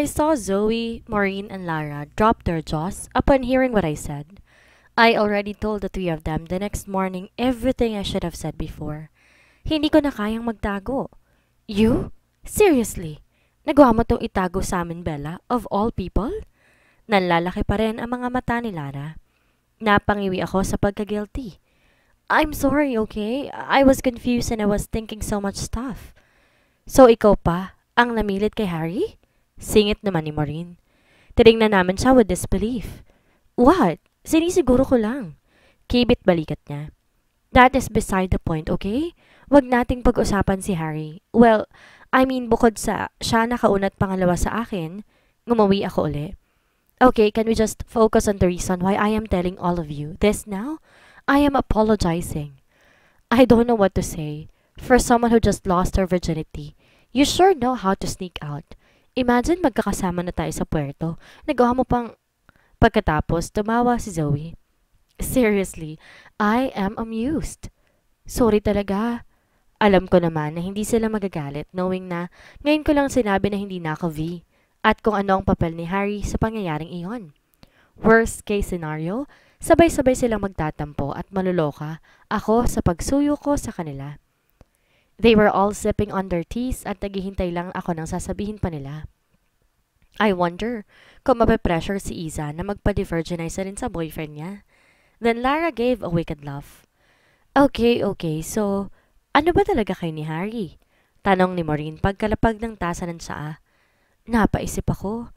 I saw Zoe, Maureen, and Lara drop their jaws upon hearing what I said. I already told the three of them the next morning everything I should have said before. Hindi ko na kayang magtago. You? Seriously? Nagawa mo tong itago sa amin, Bella, of all people? Nalalaki pa rin ang mga mata ni Lara. Napangiwi ako sa pagka-guilty. I'm sorry, okay? I was confused and I was thinking so much stuff. So ikaw pa, ang namilit kay Harry? Singit naman ni Maureen. Tinignan naman siya with disbelief. What? Sinisiguro ko lang. Kibit balikat niya. That is beside the point, okay? Wag nating pag-usapan si Harry. Well, I mean bukod sa siya nakauna at pangalawa sa akin, gumawi ako uli. Okay, can we just focus on the reason why I am telling all of you this now? I am apologizing. I don't know what to say. For someone who just lost her virginity, you sure know how to sneak out. Imagine magkakasama na tayo sa puerto. Nagawa mo pang... Pagkatapos, tumawa si Zoe. Seriously, I am amused. Sorry talaga. Alam ko naman na hindi sila magagalit knowing na ngayon ko lang sinabi na hindi na ako V at kung ano ang papel ni Harry sa pangyayaring iyon. Worst case scenario, sabay-sabay silang magtatampo at maluloka ako sa pagsuyo ko sa kanila. They were all sipping on their teas at naghihintay lang ako ng sasabihin pa nila. I wonder kung mape-pressure si Isa na magpa-divergenize rin sa boyfriend niya. Then Lara gave a wicked laugh. Okay, okay, so ano ba talaga kay ni Harry? Tanong ni Maureen pagkalapag ng tasa ng saa. Napaisip ako.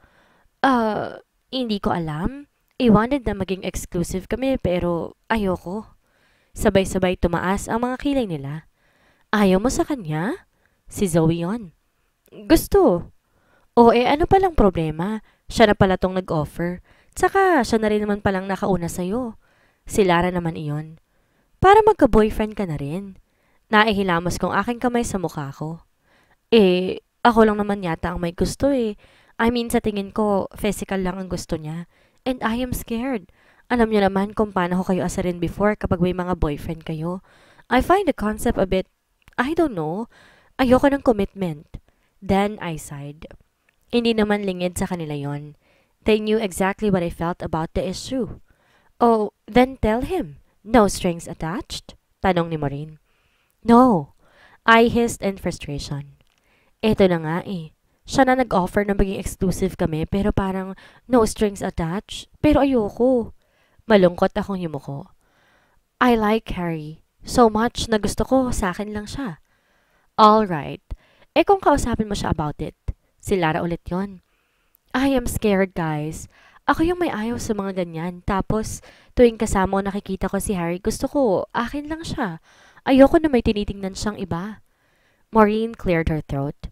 Ah, uh, hindi ko alam. I wanted na maging exclusive kami pero ayoko. Sabay-sabay tumaas ang mga kilay nila. Ayaw mo sa kanya? Si Zoe yon. Gusto. O eh ano palang problema? Siya na pala tong nag-offer. Tsaka siya na rin naman palang nakauna sa'yo. Si Lara naman iyon. Para magka-boyfriend ka na rin. Naihilamos kong aking kamay sa mukha ko. Eh, ako lang naman yata ang may gusto eh. I mean, sa tingin ko, physical lang ang gusto niya. And I am scared. Alam niyo naman kung paano ko kayo asarin before kapag may mga boyfriend kayo. I find the concept a bit I don't know, ayoko ng commitment. Then I sighed. Hindi naman lingid sa kanila yon. They knew exactly what I felt about the issue. Oh, then tell him. No strings attached? Tanong ni Maureen. No. I hissed in frustration. Ito na nga eh. Siya na nag-offer na maging exclusive kami pero parang no strings attached. Pero ayoko. Malungkot akong yumuko. I like Harry. So much na gusto ko, sa akin lang siya. All right. Eh kung kausapin mo siya about it. Si Lara ulit yon. I am scared, guys. Ako yung may ayaw sa mga ganyan. Tapos, tuwing kasama ko nakikita ko si Harry, gusto ko, akin lang siya. Ayoko na may tinitingnan siyang iba. Maureen cleared her throat.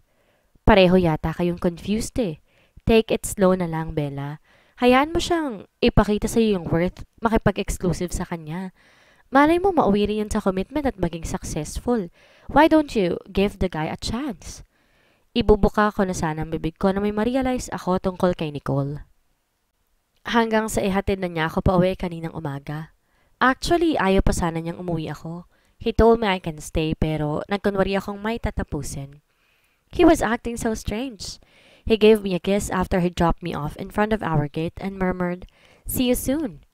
Pareho yata kayong confused eh. Take it slow na lang, Bella. Hayaan mo siyang ipakita sa iyo yung worth makipag-exclusive sa kanya. Malay mo mauwi rin yan sa commitment at maging successful. Why don't you give the guy a chance? Ibubuka ko na sana ang bibig ko na may ma-realize ako tungkol kay Nicole. Hanggang sa ihatid na niya ako pa uwi kaninang umaga. Actually, ayaw pa sana niyang umuwi ako. He told me I can stay pero nagkunwari akong may tatapusin. He was acting so strange. He gave me a kiss after he dropped me off in front of our gate and murmured, See you soon.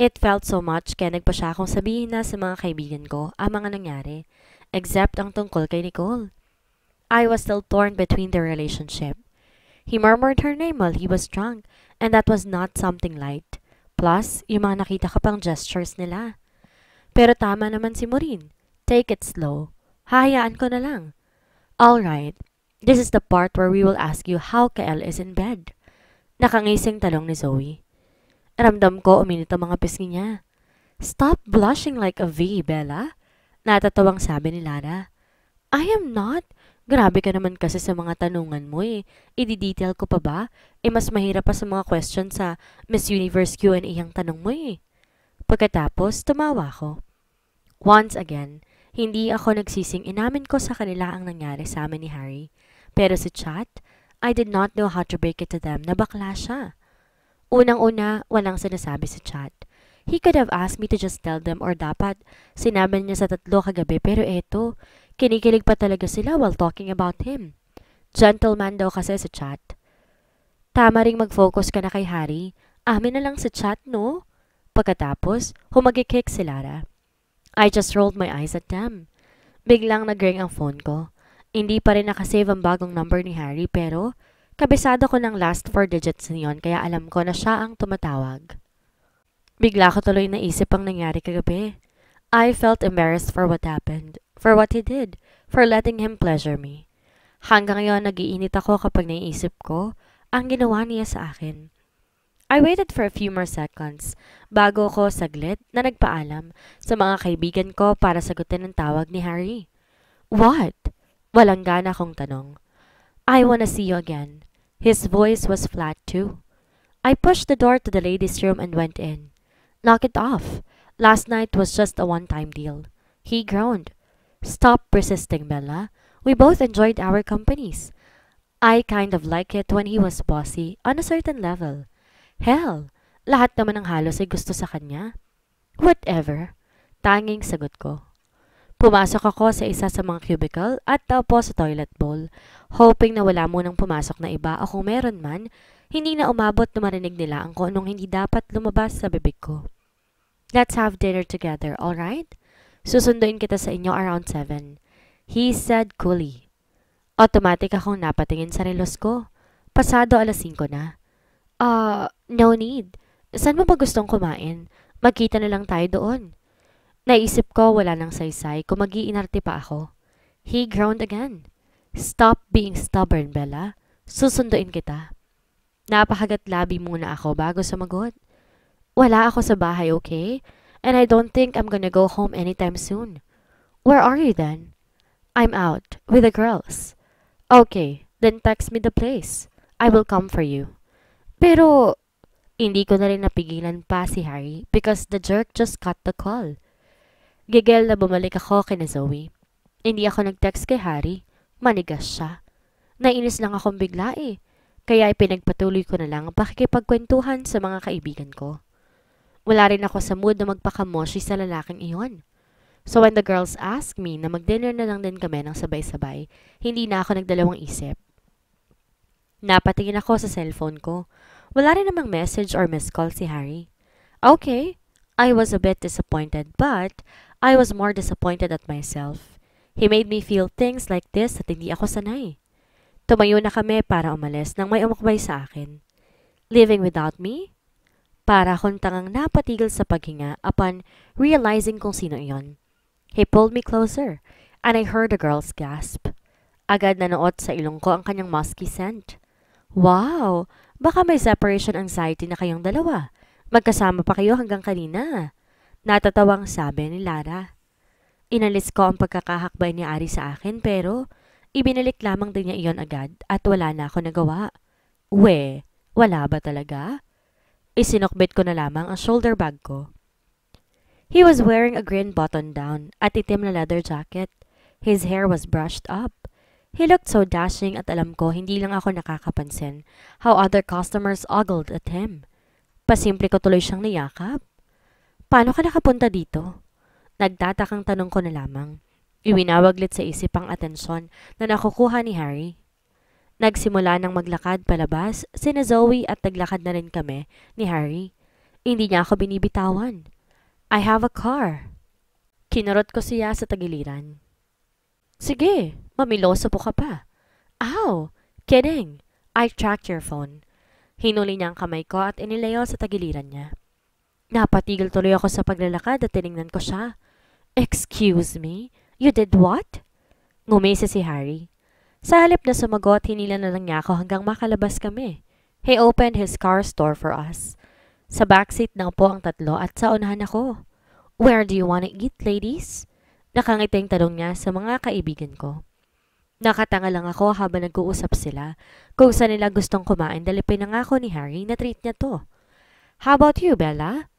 It felt so much kaya siya akong sabihin na sa mga kaibigan ko ang mga nangyari, except ang tungkol kay Nicole. I was still torn between their relationship. He murmured her name while he was drunk, and that was not something light. Plus, yung mga nakita ko pang gestures nila. Pero tama naman si Maureen. Take it slow. Hahayaan ko na lang. Alright, this is the part where we will ask you how Kael is in bed. Nakangising talong ni Zoe. Ramdam ko uminit ang mga pisngi niya. Stop blushing like a V, Bella. Natatawang sabi ni Lara. I am not. Grabe ka naman kasi sa mga tanungan mo eh. I-detail ko pa ba? Eh mas mahirap pa sa mga question sa Miss Universe Q&A ang tanong mo eh. Pagkatapos, tumawa ko. Once again, hindi ako nagsising inamin ko sa kanila ang nangyari sa amin ni Harry. Pero si Chat, I did not know how to break it to them na bakla siya. Unang-una, walang sinasabi sa chat. He could have asked me to just tell them or dapat, sinabi niya sa tatlo kagabi pero eto, kinikilig pa talaga sila while talking about him. Gentleman daw kasi sa chat. Tama ring mag-focus ka na kay Harry. Amin na lang sa chat, no? Pagkatapos, humagikik si Lara. I just rolled my eyes at them. Biglang nag ang phone ko. Hindi pa rin nakasave ang bagong number ni Harry pero Kabisado ko ng last four digits niyon kaya alam ko na siya ang tumatawag. Bigla ko tuloy naisip ang nangyari kagabi. I felt embarrassed for what happened, for what he did, for letting him pleasure me. Hanggang ngayon nagiinit ako kapag naiisip ko ang ginawa niya sa akin. I waited for a few more seconds bago ko saglit na nagpaalam sa mga kaibigan ko para sagutin ang tawag ni Harry. What? Walang gana kong tanong. I wanna see you again. His voice was flat, too. I pushed the door to the ladies' room and went in. Knock it off. Last night was just a one-time deal. He groaned. Stop persisting, Bella. We both enjoyed our companies. I kind of like it when he was bossy on a certain level. Hell, lahat naman ng halos ay gusto sa kanya. Whatever. Tanging sagot ko. Pumasok ako sa isa sa mga cubicle at tapo sa toilet bowl, hoping na wala munang pumasok na iba o kung meron man, hindi na umabot na marinig nila ang kung hindi dapat lumabas sa bibig ko. Let's have dinner together, alright? Susunduin kita sa inyo around 7. He said coolly. Automatic akong napatingin sa relos ko. Pasado alas 5 na. Ah, uh, no need. Saan mo ba gustong kumain? Magkita na lang tayo doon. Naisip ko wala nang saysay kung magiinarte pa ako. He groaned again. Stop being stubborn, Bella. Susunduin kita. Napakagat labi muna ako bago sumagot. Wala ako sa bahay, okay? And I don't think I'm gonna go home anytime soon. Where are you then? I'm out, with the girls. Okay, then text me the place. I will come for you. Pero, hindi ko na rin napigilan pa si Harry because the jerk just cut the call. Gigil na bumalik ako kina Zoe. Hindi ako nag-text kay Harry. Manigas siya. Nainis lang akong bigla eh. Kaya ipinagpatuloy ko na lang ang pakikipagkwentuhan sa mga kaibigan ko. Wala rin ako sa mood na magpakamoshi sa lalaking iyon. So when the girls ask me na mag-dinner na lang din kami ng sabay-sabay, hindi na ako nagdalawang isip. Napatingin ako sa cellphone ko. Wala rin namang message or missed call si Harry. Okay, I was a bit disappointed but I was more disappointed at myself. He made me feel things like this at hindi ako sanay. Tumayo na kami para umalis nang may umakbay sa akin. Living without me? Para akong tangang napatigil sa paghinga upon realizing kung sino iyon. He pulled me closer and I heard a girl's gasp. Agad na noot sa ilong ko ang kanyang musky scent. Wow! Baka may separation anxiety na kayong dalawa. Magkasama pa kayo hanggang kanina. Natatawang sabi ni Lara. Inalis ko ang pagkakahakbay ni Ari sa akin pero ibinalik lamang din niya iyon agad at wala na ako nagawa. We, wala ba talaga? Isinokbit ko na lamang ang shoulder bag ko. He was wearing a green button-down at itim na leather jacket. His hair was brushed up. He looked so dashing at alam ko hindi lang ako nakakapansin how other customers ogled at him. Pasimple ko tuloy siyang niyakap. Paano ka nakapunta dito? Nagtatakang tanong ko na lamang. Iwinawaglit sa isip ang atensyon na nakukuha ni Harry. Nagsimula ng maglakad palabas, sina Zoe at naglakad na rin kami ni Harry. Hindi niya ako binibitawan. I have a car. Kinurot ko siya sa tagiliran. Sige, mamiloso po ka pa. Ow, kidding. I tracked your phone. Hinuli niya ang kamay ko at inilayo sa tagiliran niya. Napatigil tuloy ako sa paglalakad at tiningnan ko siya. Excuse me? You did what? Ngumisi si Harry. Sa halip na sumagot, hinila na lang niya ako hanggang makalabas kami. He opened his car store for us. Sa backseat na po ang tatlo at sa unahan ako. Where do you wanna eat, ladies? Nakangiting tanong niya sa mga kaibigan ko. Nakatanga lang ako habang nag-uusap sila kung saan nila gustong kumain dahil ako ni Harry na treat niya to. How about you, Bella?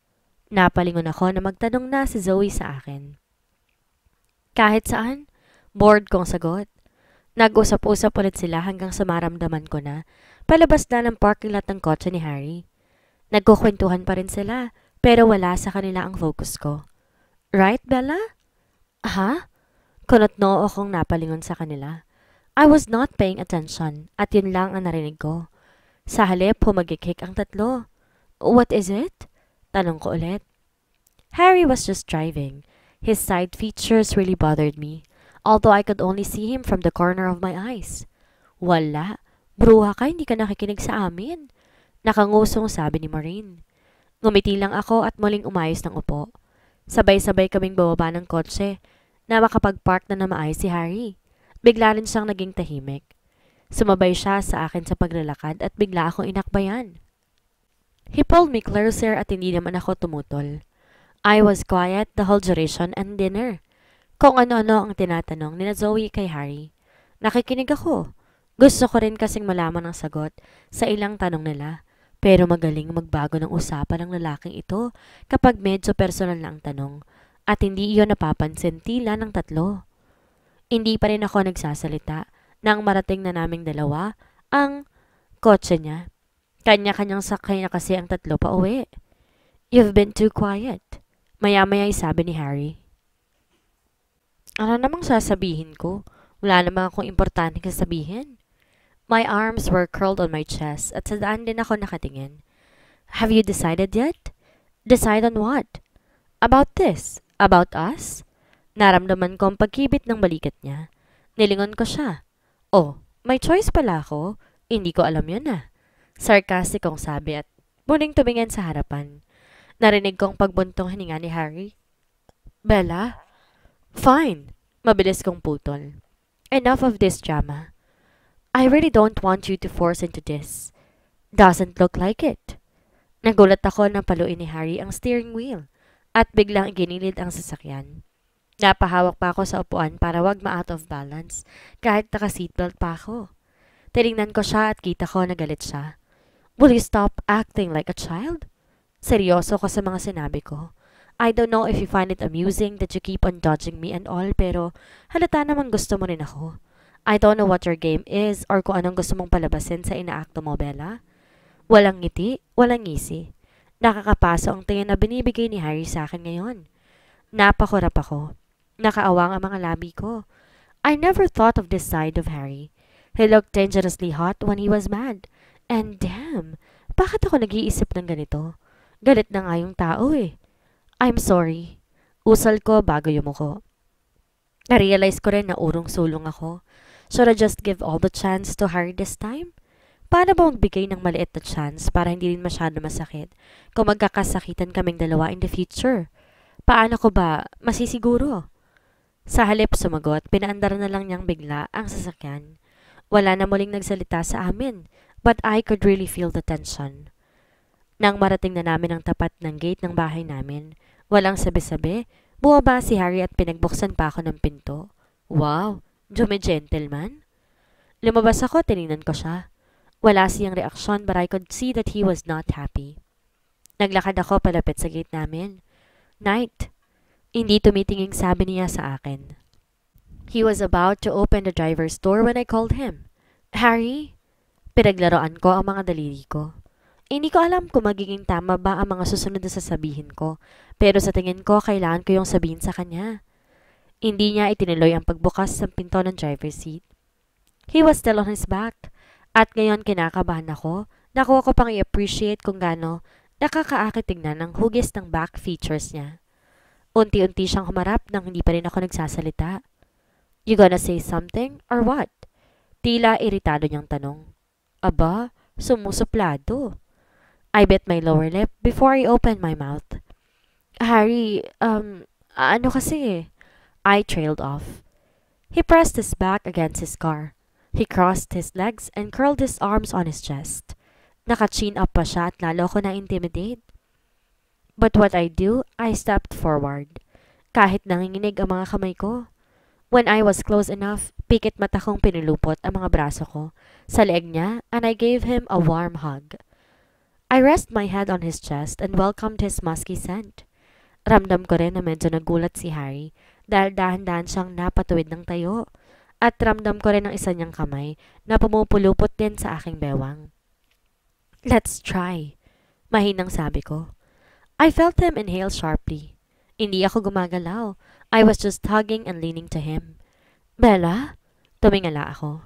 Napalingon ako na magtanong na si Zoe sa akin. Kahit saan, bored kong sagot. Nag-usap-usap ulit sila hanggang sa maramdaman ko na palabas na ng parking lot ng kotse ni Harry. Nagkukwentuhan pa rin sila pero wala sa kanila ang focus ko. Right, Bella? Ha? Kunot noo akong napalingon sa kanila. I was not paying attention at yun lang ang narinig ko. Sa halip, humagikik ang tatlo. What is it? Tanong ko ulit. Harry was just driving. His side features really bothered me, although I could only see him from the corner of my eyes. Wala. Bruha ka, hindi ka nakikinig sa amin. Nakangusong sabi ni Maureen. Ngumiti lang ako at muling umayos ng upo. Sabay-sabay kaming bababa ng kotse na makapag-park na namaay si Harry. Bigla rin siyang naging tahimik. Sumabay siya sa akin sa paglalakad at bigla akong inakbayan. He pulled me closer at hindi naman ako tumutol. I was quiet the whole duration and dinner. Kung ano-ano ang tinatanong ni Zoe kay Harry. Nakikinig ako. Gusto ko rin kasing malaman ang sagot sa ilang tanong nila. Pero magaling magbago ng usapan ng lalaking ito kapag medyo personal na ang tanong at hindi iyon napapansin tila ng tatlo. Hindi pa rin ako nagsasalita nang marating na naming dalawa ang kotse niya. Kanya-kanyang sakay na kasi ang tatlo pa uwi. You've been too quiet. Maya-maya sabi ni Harry. Ano namang sasabihin ko? Wala namang akong importante sasabihin. My arms were curled on my chest at sadaan din ako nakatingin. Have you decided yet? Decide on what? About this? About us? Naramdaman ko ang pagkibit ng balikat niya. Nilingon ko siya. Oh, may choice pala ako. Hindi ko alam yun ah. Sarkastikong sabi at muling tumingin sa harapan. Narinig kong pagbuntong hininga ni Harry. Bella? Fine. Mabilis kong putol. Enough of this drama. I really don't want you to force into this. Doesn't look like it. Nagulat ako nang paluin ni Harry ang steering wheel at biglang ginilid ang sasakyan. Napahawak pa ako sa upuan para wag ma-out of balance kahit naka-seatbelt pa ako. Tinignan ko siya at kita ko na galit siya. Will you stop acting like a child? Seryoso ka sa mga sinabi ko. I don't know if you find it amusing that you keep on dodging me and all, pero halata namang gusto mo rin ako. I don't know what your game is or kung anong gusto mong palabasin sa inaakto mo, Bella. Walang ngiti, walang ngisi. Nakakapaso ang tingin na binibigay ni Harry sa akin ngayon. Napakurap ako. Nakaawang ang mga labi ko. I never thought of this side of Harry. He looked dangerously hot when he was mad. And damn, bakit ako nag-iisip ng ganito? Galit na nga yung tao eh. I'm sorry. Usal ko bago yumuko. Na-realize ko rin na urong-sulong ako. Should I just give all the chance to Harry this time? Paano ba magbigay ng maliit na chance para hindi rin masyado masakit kung magkakasakitan kaming dalawa in the future? Paano ko ba masisiguro? Sa halip sumagot, pinaandar na lang niyang bigla ang sasakyan. Wala na muling nagsalita sa amin but I could really feel the tension. Nang marating na namin ang tapat ng gate ng bahay namin, walang sabi-sabi, buwaba si Harry at pinagbuksan pa ako ng pinto. Wow, Jome gentleman? Lumabas ako, tinignan ko siya. Wala siyang reaksyon but I could see that he was not happy. Naglakad ako palapit sa gate namin. Night. Hindi tumitingin sabi niya sa akin. He was about to open the driver's door when I called him. Harry? Pinaglaroan ko ang mga daliri ko. Hindi ko alam kung magiging tama ba ang mga susunod na sasabihin ko, pero sa tingin ko, kailangan ko yung sabihin sa kanya. Hindi niya itinuloy ang pagbukas ng pinto ng driver's seat. He was still on his back, at ngayon kinakabahan ako, nakuha ko pang i-appreciate kung gaano nakakaakit tingnan ang hugis ng back features niya. Unti-unti siyang humarap nang hindi pa rin ako nagsasalita. You gonna say something or what? Tila iritado niyang tanong. Aba, sumusuplado. I bit my lower lip before I opened my mouth. Harry, um, ano kasi eh? I trailed off. He pressed his back against his car. He crossed his legs and curled his arms on his chest. Naka-chin up pa siya at lalo ko na-intimidate. But what I do, I stepped forward. Kahit nanginginig ang mga kamay ko. When I was close enough, pikit mata kong pinulupot ang mga braso ko sa leeg niya and I gave him a warm hug. I rest my head on his chest and welcomed his musky scent. Ramdam ko rin na medyo nagulat si Harry dahil dahan-dahan siyang napatuwid ng tayo at ramdam ko rin ang isa niyang kamay na pumupulupot din sa aking bewang. Let's try, mahinang sabi ko. I felt him inhale sharply. Hindi ako gumagalaw I was just tugging and leaning to him. Bella? Tumingala ako.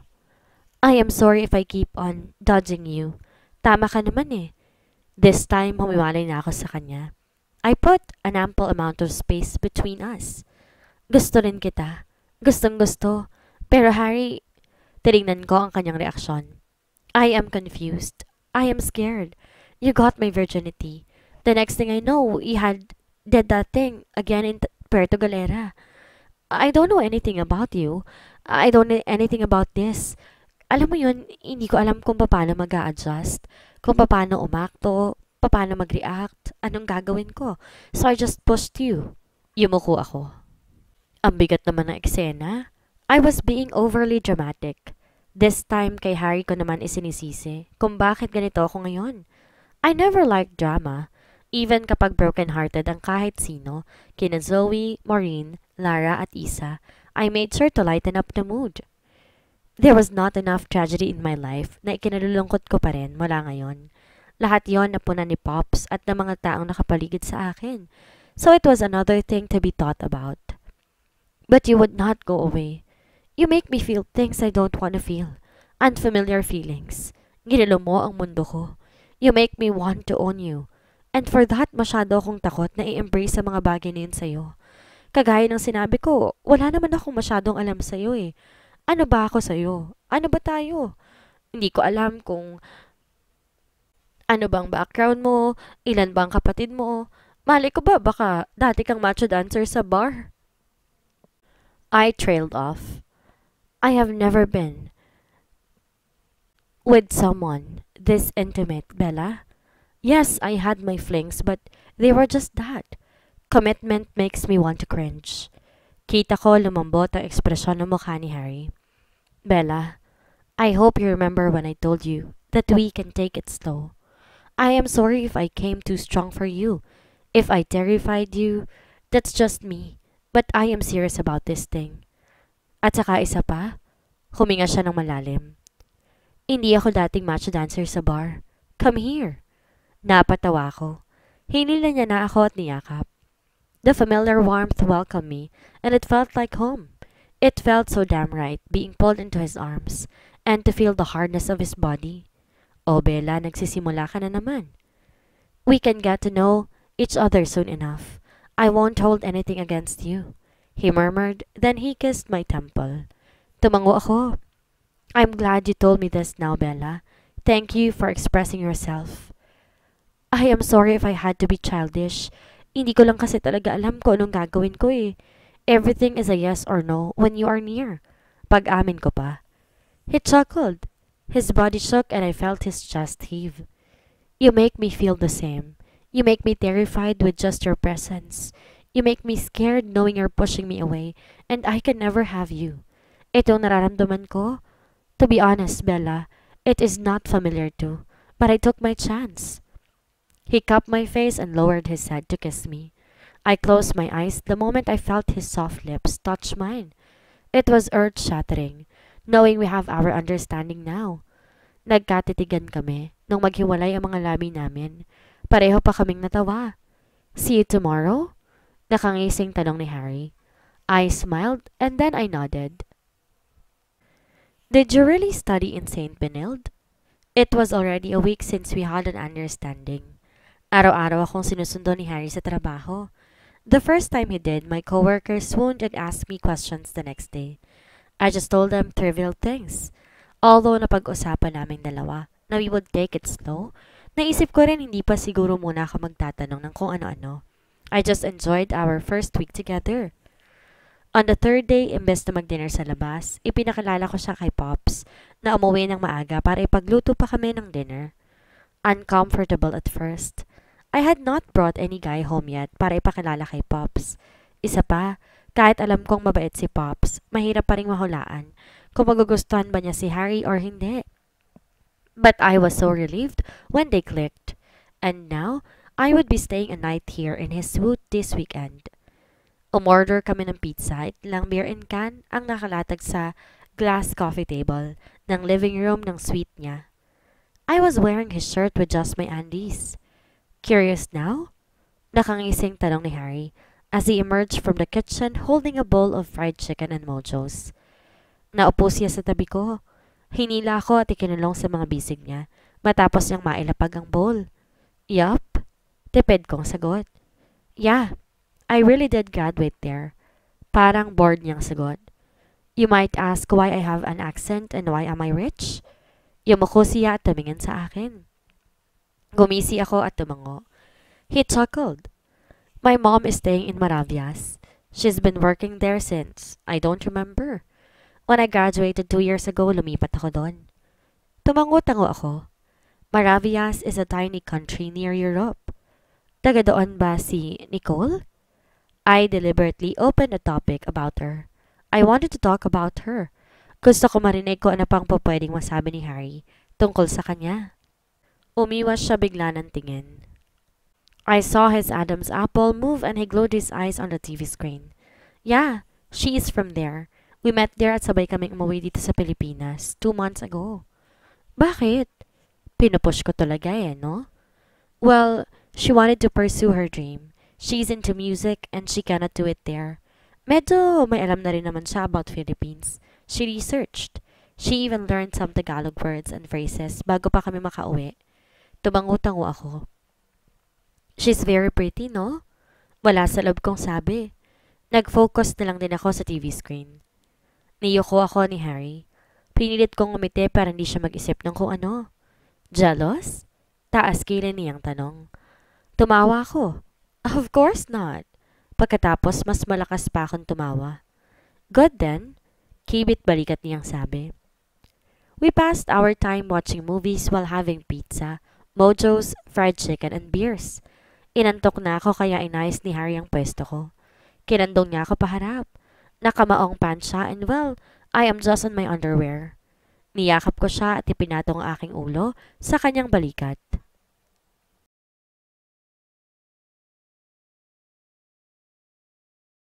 I am sorry if I keep on dodging you. Tama ka naman eh. This time, humiwalay na ako sa kanya. I put an ample amount of space between us. Gusto rin kita. Gustong gusto. Pero Harry, tinignan ko ang kanyang reaksyon. I am confused. I am scared. You got my virginity. The next thing I know, he had did that thing again in Puerto Galera. I don't know anything about you. I don't know anything about this. Alam mo yun, hindi ko alam kung paano mag adjust kung paano umakto, paano mag-react, anong gagawin ko. So I just pushed you. Yumuko ako. Ang bigat naman ng eksena. I was being overly dramatic. This time kay Harry ko naman isinisisi kung bakit ganito ako ngayon. I never liked drama. Even kapag broken-hearted ang kahit sino, kina Zoe, Maureen, Lara at Isa, I made sure to lighten up the mood. There was not enough tragedy in my life na ikinalulungkot ko pa rin mula ngayon. Lahat yon na napunan ni Pops at ng mga taong nakapaligid sa akin. So it was another thing to be thought about. But you would not go away. You make me feel things I don't want to feel. Unfamiliar feelings. Ginilo mo ang mundo ko. You make me want to own you. And for that, masyado akong takot na i-embrace sa mga bagay na yun sa'yo. Kagaya ng sinabi ko, wala naman akong masyadong alam sa'yo eh. Ano ba ako sa'yo? Ano ba tayo? Hindi ko alam kung ano bang background mo, ilan bang kapatid mo. Mali ko ba baka dati kang macho dancer sa bar? I trailed off. I have never been with someone this intimate, Bella. Yes, I had my flings, but they were just that. Commitment makes me want to cringe. Kita ko lumambot ang ekspresyon ng mukha ni Harry. Bella, I hope you remember when I told you that we can take it slow. I am sorry if I came too strong for you. If I terrified you, that's just me. But I am serious about this thing. At saka isa pa, huminga siya ng malalim. Hindi ako dating match dancer sa bar. Come here. Napatawa ko. Hinila niya na ako at niyakap. The familiar warmth welcomed me, and it felt like home. It felt so damn right, being pulled into his arms, and to feel the hardness of his body. O Bella, nagsisimula ka na naman. We can get to know each other soon enough. I won't hold anything against you. He murmured, then he kissed my temple. Tumango ako. I'm glad you told me this now, Bella. Thank you for expressing yourself. I am sorry if I had to be childish. Hindi ko lang kasi talaga alam ko anong gagawin ko eh. Everything is a yes or no when you are near. Pag-amin ko pa. He chuckled. His body shook and I felt his chest heave. You make me feel the same. You make me terrified with just your presence. You make me scared knowing you're pushing me away and I can never have you. Ito nararamdaman ko? To be honest, Bella, it is not familiar to, but I took my chance. He cupped my face and lowered his head to kiss me. I closed my eyes the moment I felt his soft lips touch mine. It was earth-shattering, knowing we have our understanding now. Nagkatitigan kami nung maghiwalay ang mga labi namin. Pareho pa kaming natawa. See you tomorrow? Nakangising tanong ni Harry. I smiled and then I nodded. Did you really study in St. Benilde? It was already a week since we had an understanding. Araw-araw akong sinusundo ni Harry sa trabaho. The first time he did, my coworker swooned and asked me questions the next day. I just told them trivial things. Although napag-usapan namin dalawa na we would take it slow, naisip ko rin hindi pa siguro muna ako magtatanong ng kung ano-ano. I just enjoyed our first week together. On the third day, imbes na mag-dinner sa labas, ipinakilala ko siya kay Pops na umuwi ng maaga para ipagluto pa kami ng dinner. Uncomfortable at first, I had not brought any guy home yet para ipakilala kay Pops. Isa pa, kahit alam kong mabait si Pops, mahirap pa rin mahulaan kung magugustuhan ba niya si Harry or hindi. But I was so relieved when they clicked. And now, I would be staying a night here in his suite this weekend. Umorder kami ng pizza at lang beer and can ang nakalatag sa glass coffee table ng living room ng suite niya. I was wearing his shirt with just my undies. Curious now? Nakangising tanong ni Harry as he emerged from the kitchen holding a bowl of fried chicken and mojos. Naupo siya sa tabi ko. Hinila ko at ikinulong sa mga bisig niya matapos niyang mailapag ang bowl. Yup. Tipid kong sagot. Yeah, I really did graduate there. Parang bored niyang sagot. You might ask why I have an accent and why am I rich? Yumuko siya at tumingin sa akin. Gumisi ako at tumango. He chuckled. My mom is staying in Maravias. She's been working there since, I don't remember. When I graduated two years ago, lumipat ako doon. Tumango-tango ako. Maravias is a tiny country near Europe. Taga doon ba si Nicole? I deliberately opened a topic about her. I wanted to talk about her. Gusto ko marinig ko ano pang po pwedeng masabi ni Harry tungkol sa kanya. Umiwas siya bigla ng tingin. I saw his Adam's apple move and he glowed his eyes on the TV screen. Yeah, she is from there. We met there at sabay kaming umuwi dito sa Pilipinas, two months ago. Bakit? Pinupush ko talaga eh, no? Well, she wanted to pursue her dream. She's into music and she cannot do it there. Medyo may alam na rin naman siya about Philippines. She researched. She even learned some Tagalog words and phrases bago pa kami makauwi. Tumangutang ako. She's very pretty, no? Wala sa loob kong sabi. Nag-focus na lang din ako sa TV screen. Niyoko ako ni Harry. Pinilit kong umite para hindi siya mag-isip ng kung ano. Jealous? Taas kilay niyang tanong. Tumawa ako. Of course not. Pagkatapos, mas malakas pa akong tumawa. Good then. Kibit balikat niyang sabi. We passed our time watching movies while having pizza mojos, fried chicken, and beers. Inantok na ako kaya inayos ni Harry ang pwesto ko. Kinandong niya ako paharap. Nakamaong pants siya and well, I am just on my underwear. Niyakap ko siya at ipinatong ang aking ulo sa kanyang balikat.